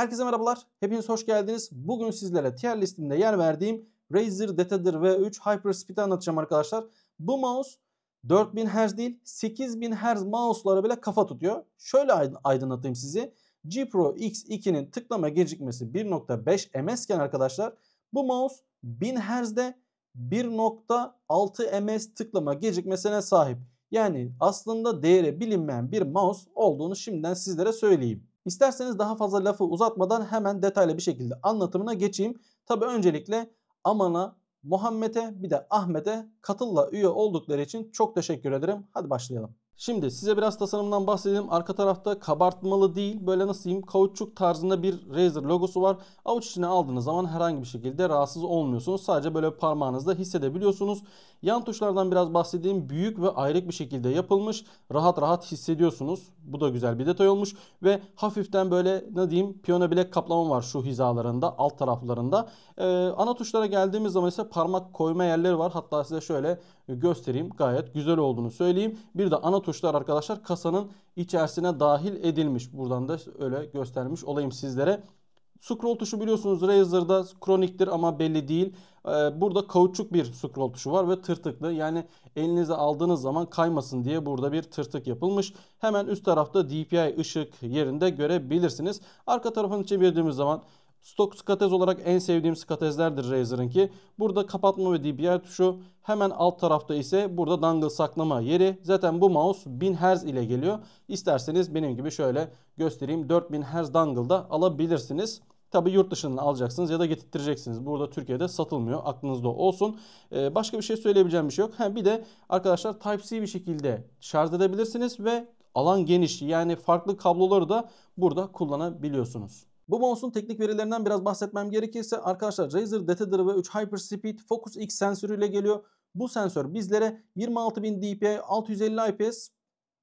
Herkese merhabalar. Hepiniz hoş geldiniz. Bugün sizlere tier listimde yer verdiğim Razer Detadır V3 Hyperspeed'i anlatacağım arkadaşlar. Bu mouse 4000 Hz değil 8000 Hz mouse'lara bile kafa tutuyor. Şöyle aydınlatayım sizi. G Pro X2'nin tıklama gecikmesi 1.5 ms iken arkadaşlar bu mouse 1000 Hz'de 1.6 ms tıklama gecikmesine sahip. Yani aslında değeri bilinmeyen bir mouse olduğunu şimdiden sizlere söyleyeyim. İsterseniz daha fazla lafı uzatmadan hemen detaylı bir şekilde anlatımına geçeyim. Tabi öncelikle Aman'a, Muhammed'e bir de Ahmet'e katılla üye oldukları için çok teşekkür ederim. Hadi başlayalım. Şimdi size biraz tasarımdan bahsedeyim. Arka tarafta kabartmalı değil böyle nasıl diyeyim kauçuk tarzında bir Razer logosu var. Avuç içine aldığınız zaman herhangi bir şekilde rahatsız olmuyorsunuz. Sadece böyle parmağınızda hissedebiliyorsunuz. Yan tuşlardan biraz bahsedeyim. Büyük ve ayrık bir şekilde yapılmış. Rahat rahat hissediyorsunuz. Bu da güzel bir detay olmuş. Ve hafiften böyle ne diyeyim piyano bilek kaplama var şu hizalarında alt taraflarında. Ee, ana tuşlara geldiğimiz zaman ise parmak koyma yerleri var. Hatta size şöyle göstereyim. Gayet güzel olduğunu söyleyeyim. Bir de ana tuşlarında tuşlar arkadaşlar kasanın içerisine dahil edilmiş. Buradan da öyle göstermiş olayım sizlere. Scroll tuşu biliyorsunuz Razer'da kroniktir ama belli değil. Ee, burada kauçuk bir scroll tuşu var ve tırtıklı. Yani elinize aldığınız zaman kaymasın diye burada bir tırtık yapılmış. Hemen üst tarafta DPI ışık yerinde görebilirsiniz. Arka tarafını çevirdiğimiz zaman Stok skatez olarak en sevdiğim skatezlerdir ki Burada kapatma ve DPI tuşu. Hemen alt tarafta ise burada dangle saklama yeri. Zaten bu mouse 1000 Hz ile geliyor. İsterseniz benim gibi şöyle göstereyim. 4000 Hz dangle da alabilirsiniz. Tabi yurt dışından alacaksınız ya da getirttireceksiniz. Burada Türkiye'de satılmıyor. Aklınızda olsun. Ee, başka bir şey söyleyebileceğim bir şey yok. Ha, bir de arkadaşlar Type-C bir şekilde şarj edebilirsiniz ve alan geniş. Yani farklı kabloları da burada kullanabiliyorsunuz. Bu mouse'un teknik verilerinden biraz bahsetmem gerekirse arkadaşlar Razer Data ve 3 Hyperspeed Focus X sensörüyle geliyor. Bu sensör bizlere 26000 dpi 650 IPS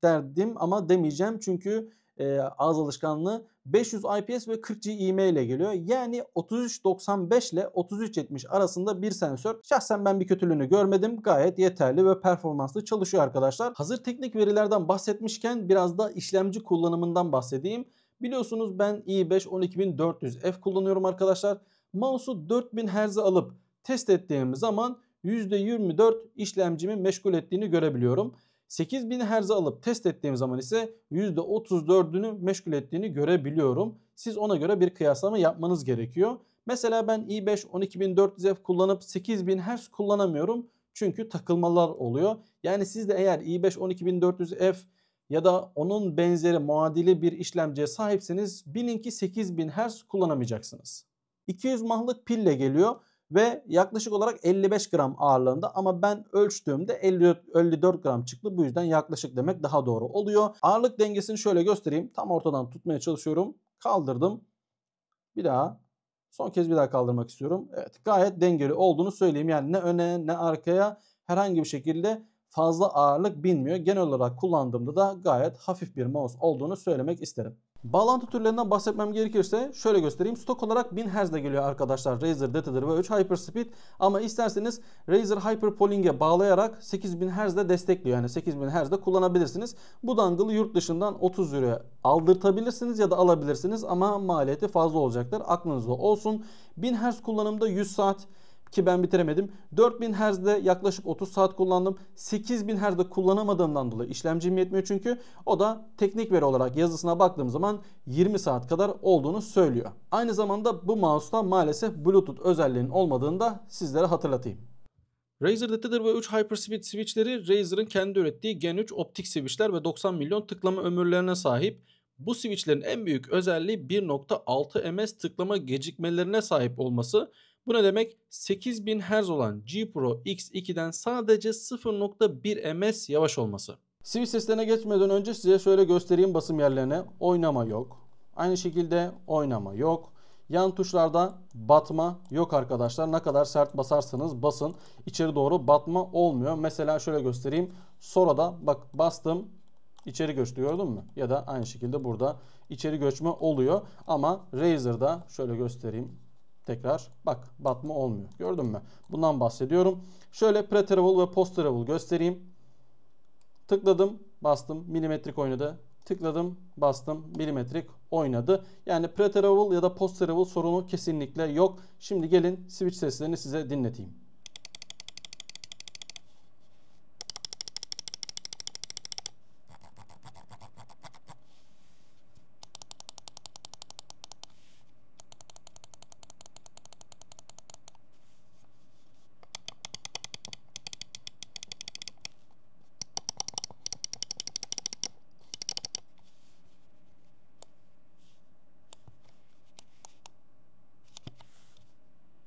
derdim ama demeyeceğim çünkü e, ağız alışkanlığı 500 IPS ve 40 g GIM ile geliyor. Yani 3395 ile 3370 arasında bir sensör. Şahsen ben bir kötülüğünü görmedim. Gayet yeterli ve performanslı çalışıyor arkadaşlar. Hazır teknik verilerden bahsetmişken biraz da işlemci kullanımından bahsedeyim. Biliyorsunuz ben i5 12400F kullanıyorum arkadaşlar. Mouse'u 4000 Hz'e alıp test ettiğim zaman %24 işlemcimi meşgul ettiğini görebiliyorum. 8000 Hz'e alıp test ettiğim zaman ise %34'ünü meşgul ettiğini görebiliyorum. Siz ona göre bir kıyaslama yapmanız gerekiyor. Mesela ben i5 12400F kullanıp 8000 Hz kullanamıyorum. Çünkü takılmalar oluyor. Yani siz de eğer i5 12400F ya da onun benzeri muadili bir işlemciye sahipseniz bilin ki 8000 Hz kullanamayacaksınız. 200 mahlık pille geliyor ve yaklaşık olarak 55 gram ağırlığında ama ben ölçtüğümde 54, 54 gram çıktı. Bu yüzden yaklaşık demek daha doğru oluyor. Ağırlık dengesini şöyle göstereyim. Tam ortadan tutmaya çalışıyorum. Kaldırdım. Bir daha. Son kez bir daha kaldırmak istiyorum. Evet gayet dengeli olduğunu söyleyeyim. Yani ne öne ne arkaya herhangi bir şekilde fazla ağırlık binmiyor. Genel olarak kullandığımda da gayet hafif bir mouse olduğunu söylemek isterim. Bağlantı türlerinden bahsetmem gerekirse şöyle göstereyim. Stok olarak 1000 Hz'de geliyor arkadaşlar Razer Detader ve 3 Hyperspeed. Ama isterseniz Razer Hyperpooling'e bağlayarak 8000 Hz'de destekliyor. Yani 8000 Hz'de kullanabilirsiniz. Bu dangle'ı yurt dışından 30 liraya aldırtabilirsiniz ya da alabilirsiniz. Ama maliyeti fazla olacaktır. Aklınızda olsun. 1000 Hz kullanımda 100 saat ki ben bitiremedim. 4000 Hz'de yaklaşık 30 saat kullandım. 8000 Hz'de kullanamadığımdan dolayı işlemcim yetmiyor çünkü. O da teknik veri olarak yazısına baktığım zaman 20 saat kadar olduğunu söylüyor. Aynı zamanda bu mouse'ta maalesef Bluetooth özelliğinin olmadığını da sizlere hatırlatayım. Razer Datador ve 3 Hyperspeed switchleri Razer'ın kendi ürettiği Gen 3 optik switchler ve 90 milyon tıklama ömürlerine sahip. Bu switchlerin en büyük özelliği 1.6 ms tıklama gecikmelerine sahip olması bu ne demek? 8000 Hz olan G Pro X2'den sadece 0.1 ms yavaş olması. Swiss seslerine geçmeden önce size şöyle göstereyim basım yerlerine. Oynama yok. Aynı şekilde oynama yok. Yan tuşlarda batma yok arkadaşlar. Ne kadar sert basarsanız basın. içeri doğru batma olmuyor. Mesela şöyle göstereyim. Sonra da bak bastım içeri göçtü gördün mü? Ya da aynı şekilde burada içeri göçme oluyor. Ama Razer'da şöyle göstereyim. Tekrar bak batma olmuyor. Gördün mü? Bundan bahsediyorum. Şöyle pre-travel ve post-travel göstereyim. Tıkladım, bastım, milimetrik oynadı. Tıkladım, bastım, milimetrik oynadı. Yani pre-travel ya da post-travel sorunu kesinlikle yok. Şimdi gelin switch seslerini size dinleteyim.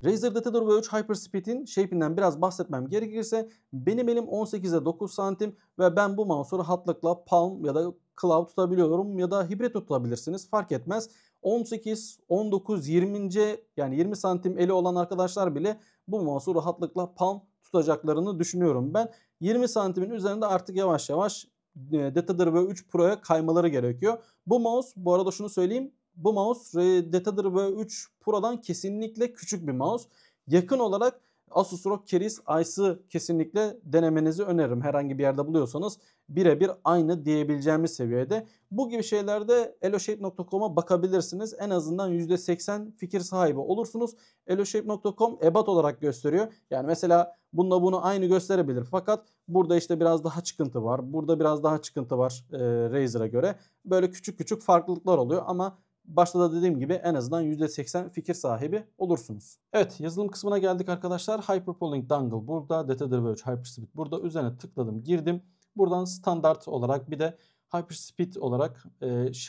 Razer Datador V3 Hyperspeed'in shape'inden biraz bahsetmem gerekirse benim elim 18'e 9 santim ve ben bu mouse'u rahatlıkla palm ya da cloud tutabiliyorum ya da hibrit tutabilirsiniz fark etmez. 18, 19, 20. yani 20 santim eli olan arkadaşlar bile bu mouse'u rahatlıkla palm tutacaklarını düşünüyorum ben. 20 santimin üzerinde artık yavaş yavaş e, Datador V3 Pro'ya kaymaları gerekiyor. Bu mouse bu arada şunu söyleyeyim bu mouse Data Driver 3 Pro'dan kesinlikle küçük bir mouse. Yakın olarak Asus ROG Keris Ice'ı kesinlikle denemenizi öneririm. Herhangi bir yerde buluyorsanız birebir aynı diyebileceğimiz seviyede. Bu gibi şeylerde eloShape.com'a bakabilirsiniz. En azından %80 fikir sahibi olursunuz. eloShape.com ebat olarak gösteriyor. Yani mesela bunda bunu aynı gösterebilir. Fakat burada işte biraz daha çıkıntı var. Burada biraz daha çıkıntı var e, Razer'a göre. Böyle küçük küçük farklılıklar oluyor ama Başta da dediğim gibi en azından %80 fikir sahibi olursunuz. Evet yazılım kısmına geldik arkadaşlar. Hyperpolling Dangle burada. DTDB3 Hyperspeed burada. Üzerine tıkladım girdim. Buradan standart olarak bir de Hyperspeed olarak e,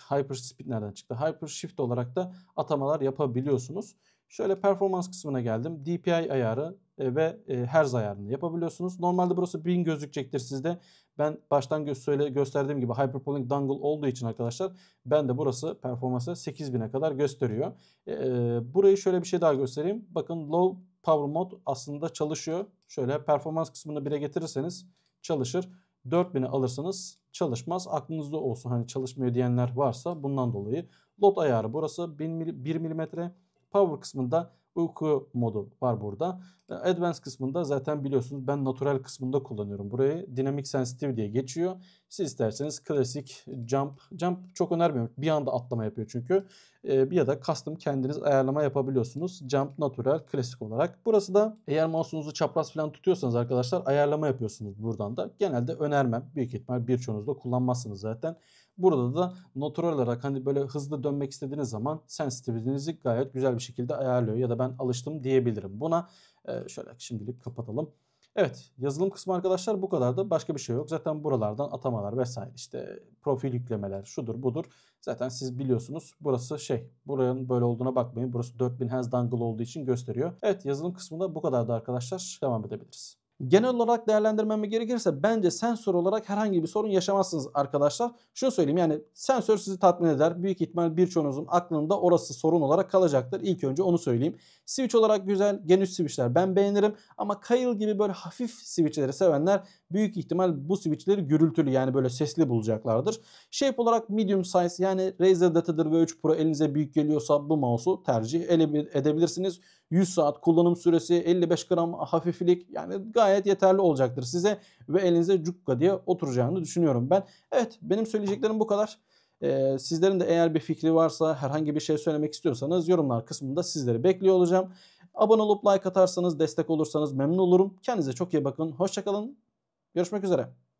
Hyperspeed nereden çıktı? Hypershift olarak da atamalar yapabiliyorsunuz. Şöyle performans kısmına geldim. DPI ayarı e, ve e, herz ayarını yapabiliyorsunuz. Normalde burası 1000 gözükecektir sizde. Ben baştan gö söyle gösterdiğim gibi Hyperpolling Dongle olduğu için arkadaşlar ben de burası performansı 8000'e kadar gösteriyor. E, burayı şöyle bir şey daha göstereyim. Bakın Low Power mod aslında çalışıyor. Şöyle performans kısmını 1'e getirirseniz çalışır. 4000'i alırsanız çalışmaz. Aklınızda olsun hani çalışmıyor diyenler varsa bundan dolayı. Lot ayarı burası 1 mm. Power kısmında uyku modu var burada. E, advanced kısmında zaten biliyorsunuz ben natural kısmında kullanıyorum. Burayı Dynamic Sensitive diye geçiyor. Siz isterseniz klasik jump. Jump çok önermiyorum. Bir anda atlama yapıyor çünkü. Bir e, ya da custom kendiniz ayarlama yapabiliyorsunuz. Jump natural klasik olarak. Burası da eğer mouse'unuzu çapraz falan tutuyorsanız arkadaşlar ayarlama yapıyorsunuz buradan da. Genelde önermem. Büyük ihtimal birçoğunuz da kullanmazsınız zaten. Burada da notör olarak hani böyle hızlı dönmek istediğiniz zaman sensitivitinizi gayet güzel bir şekilde ayarlıyor ya da ben alıştım diyebilirim buna. E, şöyle şimdilik kapatalım. Evet yazılım kısmı arkadaşlar bu kadar da başka bir şey yok. Zaten buralardan atamalar vesaire işte profil yüklemeler şudur budur. Zaten siz biliyorsunuz burası şey buranın böyle olduğuna bakmayın. Burası 4000 Hz dangle olduğu için gösteriyor. Evet yazılım kısmında bu kadar da arkadaşlar devam edebiliriz. Genel olarak değerlendirmeme gerekirse bence sensör olarak herhangi bir sorun yaşamazsınız arkadaşlar. Şunu söyleyeyim yani sensör sizi tatmin eder. Büyük ihtimal birçoğunuzun aklında orası sorun olarak kalacaktır. İlk önce onu söyleyeyim. Switch olarak güzel geniş switchler ben beğenirim. Ama kayıl gibi böyle hafif switchleri sevenler büyük ihtimal bu switchleri gürültülü yani böyle sesli bulacaklardır. Shape olarak medium size yani Razer Datadır ve 3 Pro elinize büyük geliyorsa bu mouse'u tercih edebilirsiniz. 100 saat kullanım süresi, 55 gram hafiflik yani gayet yeterli olacaktır size ve elinize cukka diye oturacağını düşünüyorum ben. Evet benim söyleyeceklerim bu kadar. Ee, sizlerin de eğer bir fikri varsa herhangi bir şey söylemek istiyorsanız yorumlar kısmında sizleri bekliyor olacağım. Abone olup like atarsanız destek olursanız memnun olurum. Kendinize çok iyi bakın. Hoşçakalın. Görüşmek üzere.